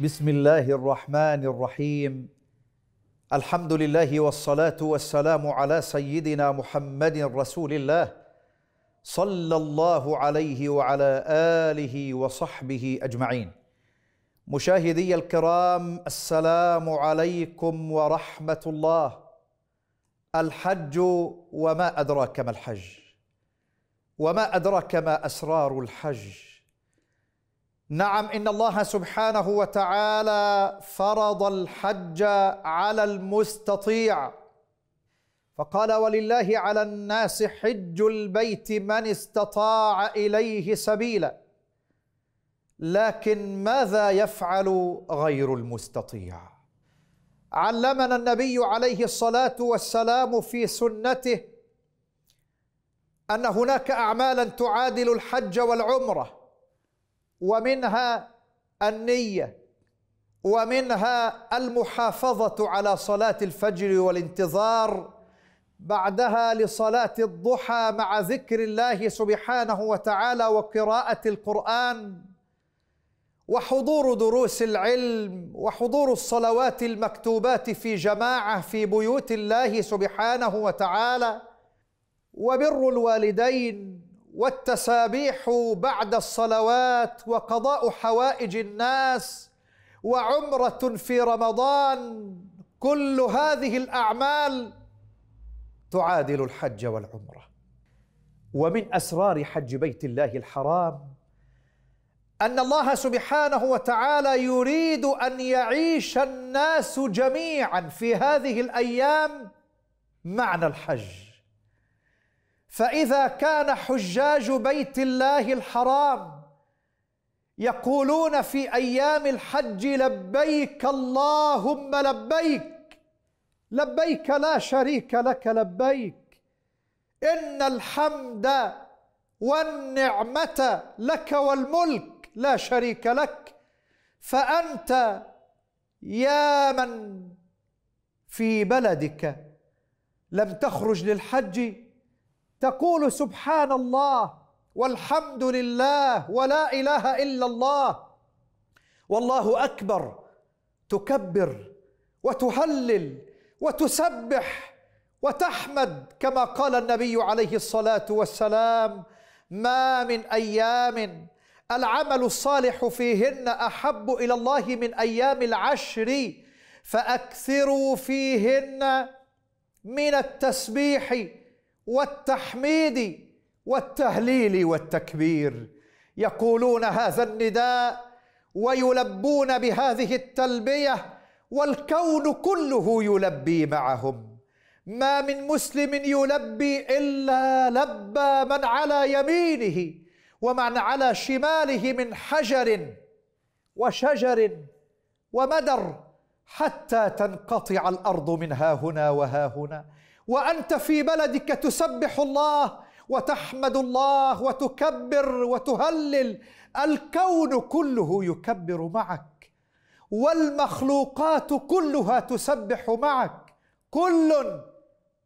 بسم الله الرحمن الرحيم الحمد لله والصلاه والسلام على سيدنا محمد رسول الله صلى الله عليه وعلى اله وصحبه اجمعين مشاهدي الكرام السلام عليكم ورحمه الله الحج وما ادراك ما الحج وما ادراك ما اسرار الحج نعم ان الله سبحانه وتعالى فرض الحج على المستطيع فقال ولله على الناس حج البيت من استطاع اليه سبيلا لكن ماذا يفعل غير المستطيع علمنا النبي عليه الصلاه والسلام في سنته ان هناك اعمالا تعادل الحج والعمره ومنها النية ومنها المحافظة على صلاة الفجر والانتظار بعدها لصلاة الضحى مع ذكر الله سبحانه وتعالى وقراءة القرآن وحضور دروس العلم وحضور الصلوات المكتوبات في جماعة في بيوت الله سبحانه وتعالى وبر الوالدين والتسابيح بعد الصلوات وقضاء حوائج الناس وعمره في رمضان كل هذه الاعمال تعادل الحج والعمره ومن اسرار حج بيت الله الحرام ان الله سبحانه وتعالى يريد ان يعيش الناس جميعا في هذه الايام معنى الحج فإذا كان حجاج بيت الله الحرام يقولون في أيام الحج لبيك اللهم لبيك لبيك لا شريك لك لبيك إن الحمد والنعمة لك والملك لا شريك لك فأنت يا من في بلدك لم تخرج للحج تقول سبحان الله والحمد لله ولا اله الا الله والله اكبر تكبر وتهلل وتسبح وتحمد كما قال النبي عليه الصلاه والسلام ما من ايام العمل الصالح فيهن احب الى الله من ايام العشر فاكثروا فيهن من التسبيح والتحميد والتهليل والتكبير يقولون هذا النداء ويلبون بهذه التلبيه والكون كله يلبي معهم ما من مسلم يلبي الا لبى من على يمينه ومن على شماله من حجر وشجر ومدر حتى تنقطع الارض من ها هنا وها هنا وانت في بلدك تسبح الله وتحمد الله وتكبر وتهلل الكون كله يكبر معك والمخلوقات كلها تسبح معك كل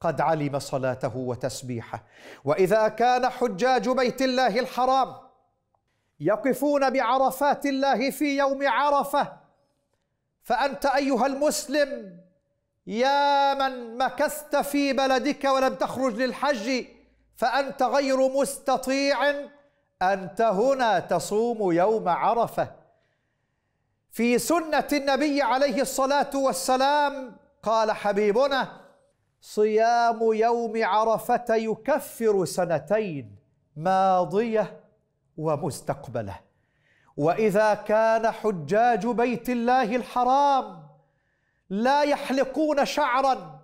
قد علم صلاته وتسبيحه واذا كان حجاج بيت الله الحرام يقفون بعرفات الله في يوم عرفه فانت ايها المسلم يا من مكثت في بلدك ولم تخرج للحج فأنت غير مستطيع أنت هنا تصوم يوم عرفة في سنة النبي عليه الصلاة والسلام قال حبيبنا صيام يوم عرفة يكفر سنتين ماضية ومستقبلة وإذا كان حجاج بيت الله الحرام لا يحلقون شعرا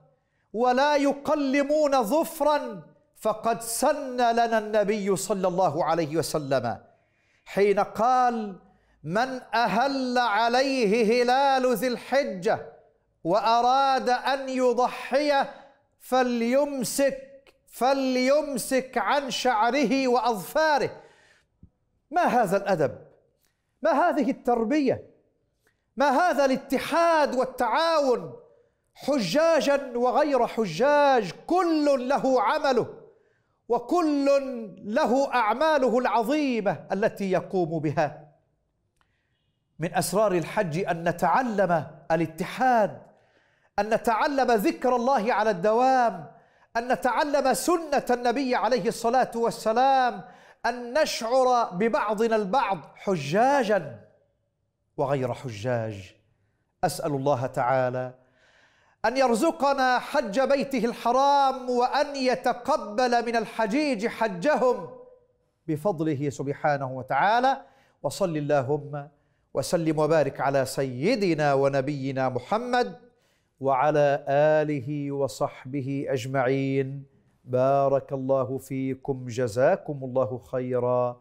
ولا يقلمون ظفرا فقد سن لنا النبي صلى الله عليه وسلم حين قال من اهل عليه هلال ذي الحجه واراد ان يضحيه فليمسك فليمسك عن شعره واظفاره ما هذا الادب ما هذه التربيه ما هذا الاتحاد والتعاون حجاجا وغير حجاج كل له عمله وكل له اعماله العظيمه التي يقوم بها من اسرار الحج ان نتعلم الاتحاد ان نتعلم ذكر الله على الدوام ان نتعلم سنه النبي عليه الصلاه والسلام ان نشعر ببعضنا البعض حجاجا وغير حجاج اسال الله تعالى ان يرزقنا حج بيته الحرام وان يتقبل من الحجيج حجهم بفضله سبحانه وتعالى وصل اللهم وسلم وبارك على سيدنا ونبينا محمد وعلى اله وصحبه اجمعين بارك الله فيكم جزاكم الله خيرا